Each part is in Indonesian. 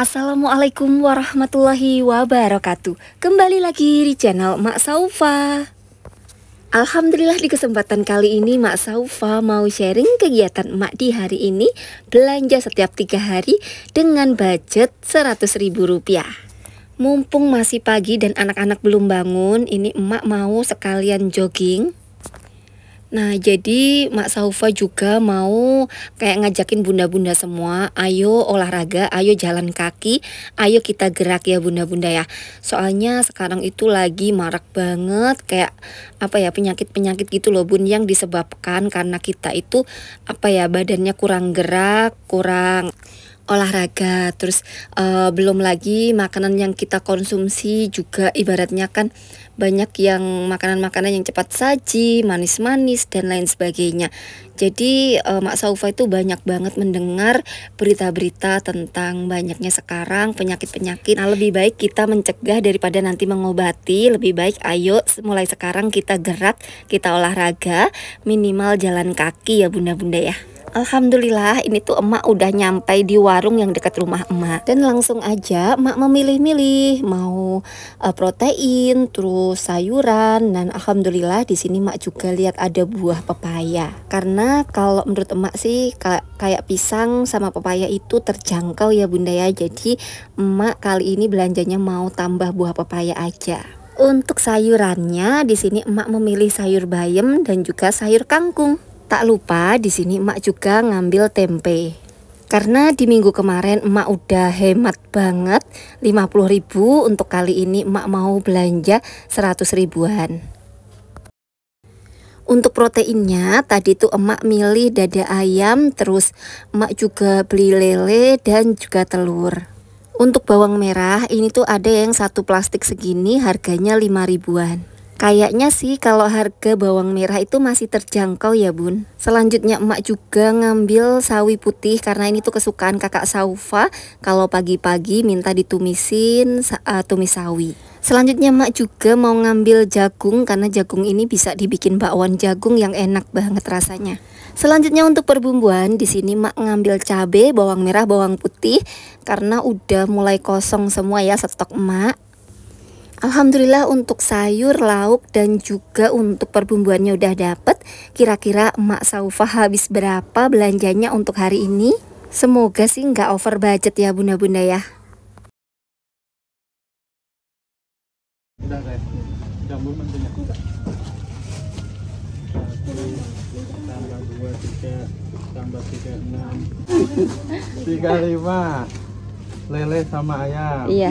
Assalamualaikum warahmatullahi wabarakatuh Kembali lagi di channel Mak Saufa Alhamdulillah di kesempatan kali ini Mak Saufa mau sharing kegiatan emak di hari ini Belanja setiap tiga hari dengan budget seratus ribu rupiah Mumpung masih pagi dan anak-anak belum bangun Ini emak mau sekalian jogging Nah, jadi Mak Saufa juga mau kayak ngajakin bunda-bunda semua, ayo olahraga, ayo jalan kaki, ayo kita gerak ya bunda-bunda ya. Soalnya sekarang itu lagi marak banget kayak apa ya penyakit-penyakit gitu loh bun yang disebabkan karena kita itu apa ya badannya kurang gerak, kurang olahraga, terus uh, belum lagi makanan yang kita konsumsi juga ibaratnya kan banyak yang makanan-makanan yang cepat saji, manis-manis dan lain sebagainya. Jadi uh, Mak Saufa itu banyak banget mendengar berita-berita tentang banyaknya sekarang penyakit-penyakit. Nah, lebih baik kita mencegah daripada nanti mengobati, lebih baik ayo mulai sekarang kita gerak, kita olahraga, minimal jalan kaki ya bunda-bunda ya. Alhamdulillah ini tuh emak udah nyampe di warung yang dekat rumah emak dan langsung aja emak memilih-milih mau uh, protein terus sayuran dan alhamdulillah di sini emak juga lihat ada buah pepaya karena kalau menurut emak sih kayak pisang sama pepaya itu terjangkau ya bunda ya jadi emak kali ini belanjanya mau tambah buah pepaya aja untuk sayurannya di sini emak memilih sayur bayam dan juga sayur kangkung. Tak lupa di sini emak juga ngambil tempe. Karena di minggu kemarin emak udah hemat banget 50.000 untuk kali ini emak mau belanja 100 ribuan. Untuk proteinnya tadi tuh emak milih dada ayam terus emak juga beli lele dan juga telur. Untuk bawang merah ini tuh ada yang satu plastik segini harganya 5 ribuan. Kayaknya sih kalau harga bawang merah itu masih terjangkau ya bun Selanjutnya emak juga ngambil sawi putih karena ini tuh kesukaan kakak Saufa Kalau pagi-pagi minta ditumisin uh, tumis sawi Selanjutnya emak juga mau ngambil jagung karena jagung ini bisa dibikin bakwan jagung yang enak banget rasanya Selanjutnya untuk perbumbuan di sini mak ngambil cabai, bawang merah, bawang putih karena udah mulai kosong semua ya stok emak. Alhamdulillah untuk sayur, lauk dan juga untuk perbumbuannya udah dapet Kira-kira emak Saufa habis berapa belanjanya untuk hari ini? Semoga sih nggak over budget ya bunda-bunda ya tiga lima lele sama ayam iya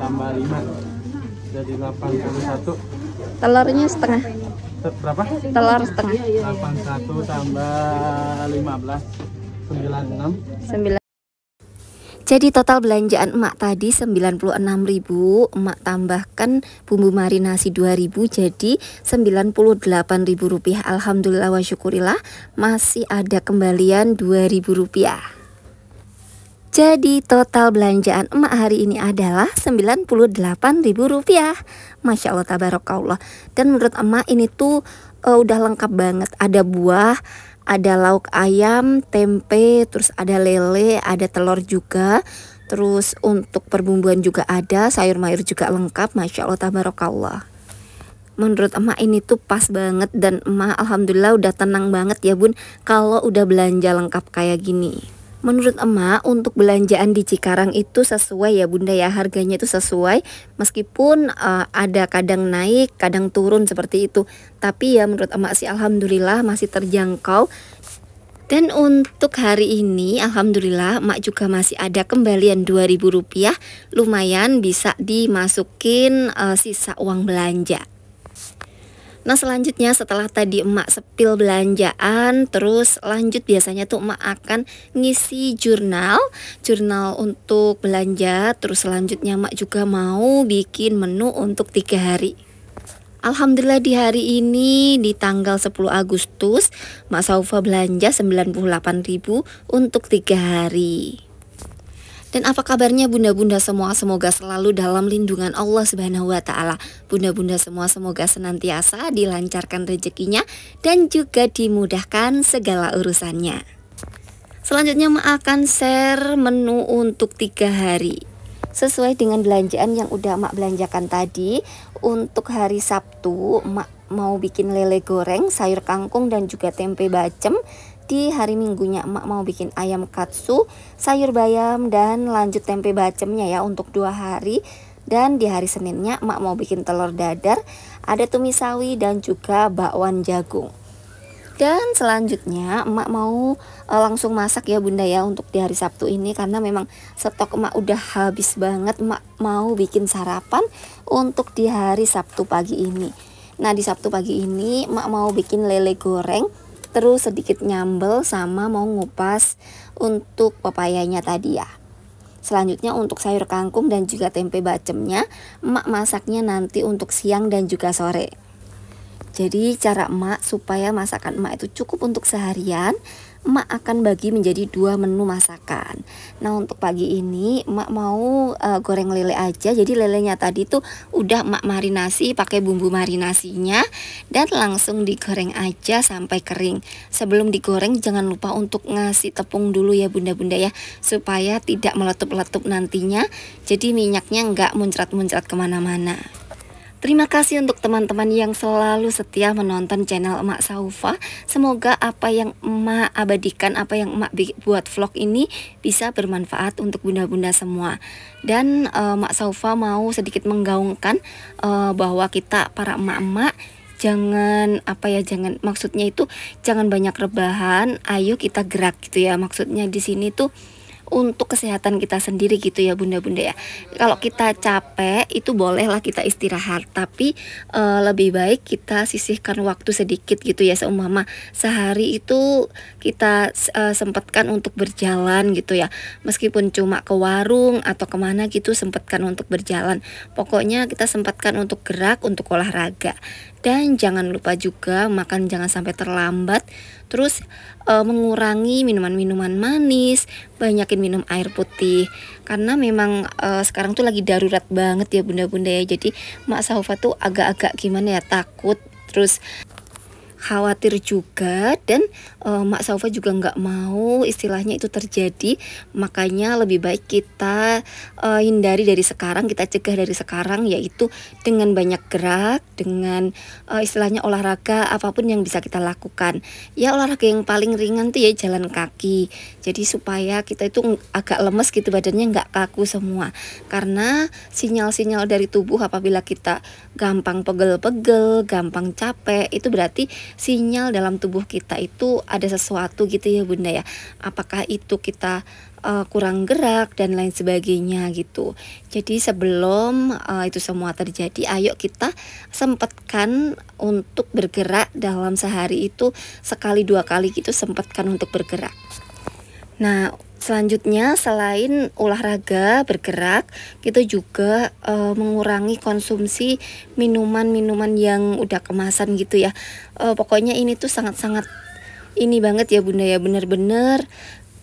tambah 5 jadi 81 telurnya setengah berapa? telur setengah 81 tambah 15 96 9 jadi total belanjaan emak tadi 96.000, emak tambahkan bumbu marinasi 2.000 jadi 98.000 rupiah. Alhamdulillah wa syukurillah masih ada kembalian 2.000 rupiah. Jadi total belanjaan emak hari ini adalah Rp98.000 Masya Allah tabarakallah Dan menurut emak ini tuh uh, udah lengkap banget Ada buah, ada lauk ayam, tempe, terus ada lele, ada telur juga Terus untuk perbumbuan juga ada, sayur mayur juga lengkap Masya Allah tabarakallah menurut emak ini tuh pas banget dan emak alhamdulillah udah tenang banget ya bun kalau udah belanja lengkap kayak gini Menurut emak untuk belanjaan di Cikarang itu sesuai ya bunda ya harganya itu sesuai meskipun uh, ada kadang naik kadang turun seperti itu tapi ya menurut emak sih alhamdulillah masih terjangkau dan untuk hari ini Alhamdulillah emak juga masih ada kembalian rp rupiah Lumayan bisa dimasukin uh, sisa uang belanja Nah selanjutnya setelah tadi emak sepil belanjaan Terus lanjut biasanya tuh emak akan ngisi jurnal Jurnal untuk belanja Terus selanjutnya emak juga mau bikin menu untuk tiga hari Alhamdulillah di hari ini di tanggal 10 Agustus Mak Saufa belanja ribu untuk tiga hari dan apa kabarnya bunda-bunda semua semoga selalu dalam lindungan Allah Subhanahu wa taala. Bunda-bunda semua semoga senantiasa dilancarkan rezekinya dan juga dimudahkan segala urusannya. Selanjutnya akan share menu untuk tiga hari sesuai dengan belanjaan yang udah emak belanjakan tadi untuk hari Sabtu emak mau bikin lele goreng sayur kangkung dan juga tempe bacem di hari minggunya emak mau bikin ayam katsu, sayur bayam, dan lanjut tempe bacemnya ya untuk dua hari. Dan di hari Seninnya emak mau bikin telur dadar, ada tumis sawi dan juga bakwan jagung. Dan selanjutnya emak mau e, langsung masak ya bunda ya untuk di hari Sabtu ini karena memang stok emak udah habis banget emak mau bikin sarapan untuk di hari Sabtu pagi ini. Nah di Sabtu pagi ini emak mau bikin lele goreng terus sedikit nyambel sama mau ngupas untuk pepayanya tadi ya. Selanjutnya untuk sayur kangkung dan juga tempe bacemnya, emak masaknya nanti untuk siang dan juga sore. Jadi cara emak supaya masakan emak itu cukup untuk seharian, emak akan bagi menjadi dua menu masakan. Nah, untuk pagi ini emak mau uh, goreng lele aja. Jadi lelenya tadi tuh udah emak marinasi pakai bumbu marinasinya dan langsung digoreng aja sampai kering. Sebelum digoreng jangan lupa untuk ngasih tepung dulu ya Bunda-bunda ya supaya tidak meletup-letup nantinya. Jadi minyaknya nggak muncrat-muncrat kemana-mana. Terima kasih untuk teman-teman yang selalu setia menonton channel Emak Saufa. Semoga apa yang Emak abadikan, apa yang Emak buat vlog ini bisa bermanfaat untuk bunda-bunda semua. Dan eh, Emak Saufa mau sedikit menggaungkan e, bahwa kita para emak-emak jangan apa ya jangan maksudnya itu jangan banyak rebahan ayo kita gerak gitu ya maksudnya di sini tuh untuk kesehatan kita sendiri gitu ya bunda-bunda ya. Kalau kita capek itu bolehlah kita istirahat, tapi e, lebih baik kita sisihkan waktu sedikit gitu ya seumama sehari itu kita e, sempatkan untuk berjalan gitu ya. Meskipun cuma ke warung atau kemana gitu sempatkan untuk berjalan. Pokoknya kita sempatkan untuk gerak, untuk olahraga. Dan jangan lupa juga makan jangan sampai terlambat terus e, mengurangi minuman-minuman manis banyakin minum air putih karena memang e, sekarang tuh lagi darurat banget ya bunda-bunda ya jadi mak Saufa tuh agak-agak gimana ya takut terus khawatir juga dan e, Mak Saufa juga nggak mau istilahnya itu terjadi makanya lebih baik kita e, hindari dari sekarang kita cegah dari sekarang yaitu dengan banyak gerak dengan e, istilahnya olahraga apapun yang bisa kita lakukan ya olahraga yang paling ringan tuh ya jalan kaki jadi supaya kita itu agak lemes gitu badannya nggak kaku semua karena sinyal-sinyal dari tubuh apabila kita gampang pegel-pegel gampang capek itu berarti sinyal dalam tubuh kita itu ada sesuatu gitu ya Bunda ya. Apakah itu kita uh, kurang gerak dan lain sebagainya gitu. Jadi sebelum uh, itu semua terjadi, ayo kita sempatkan untuk bergerak dalam sehari itu sekali dua kali gitu sempatkan untuk bergerak. Nah, Selanjutnya, selain olahraga bergerak, kita juga e, mengurangi konsumsi minuman-minuman yang udah kemasan gitu ya. E, pokoknya ini tuh sangat-sangat ini banget ya bunda ya bener-bener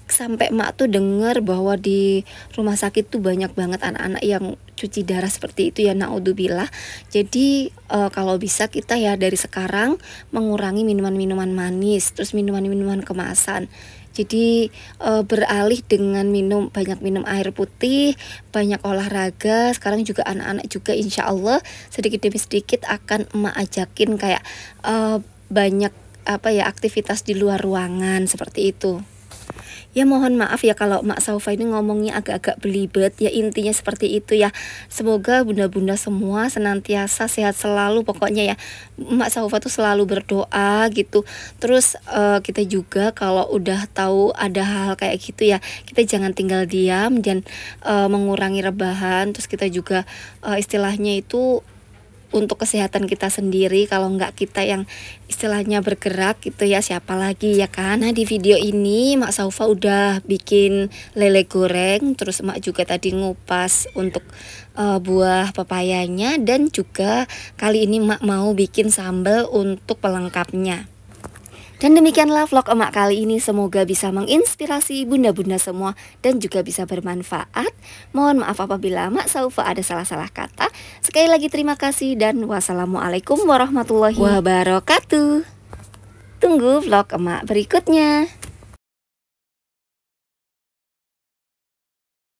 sampai mak tuh dengar bahwa di rumah sakit tuh banyak banget anak-anak yang cuci darah seperti itu ya naudzubillah. Jadi e, kalau bisa kita ya dari sekarang mengurangi minuman-minuman manis, terus minuman-minuman kemasan. Jadi e, beralih dengan minum banyak minum air putih, banyak olahraga. Sekarang juga anak-anak juga insya Allah sedikit demi sedikit akan emak ajakin kayak e, banyak apa ya aktivitas di luar ruangan seperti itu. Ya mohon maaf ya kalau Mak Saufa ini ngomongnya agak-agak belibet ya intinya seperti itu ya. Semoga bunda-bunda semua senantiasa sehat selalu pokoknya ya. Mak Saufa tuh selalu berdoa gitu. Terus uh, kita juga kalau udah tahu ada hal kayak gitu ya, kita jangan tinggal diam dan uh, mengurangi rebahan. Terus kita juga uh, istilahnya itu untuk kesehatan kita sendiri kalau nggak kita yang istilahnya bergerak gitu ya siapa lagi ya kan nah di video ini Mak Saufa udah bikin lele goreng terus Mak juga tadi ngupas untuk uh, buah pepayanya dan juga kali ini Mak mau bikin sambal untuk pelengkapnya dan demikianlah vlog emak kali ini semoga bisa menginspirasi bunda-bunda semua dan juga bisa bermanfaat. Mohon maaf apabila emak saufa ada salah-salah kata. Sekali lagi terima kasih dan wassalamualaikum warahmatullahi wabarakatuh. Tunggu vlog emak berikutnya.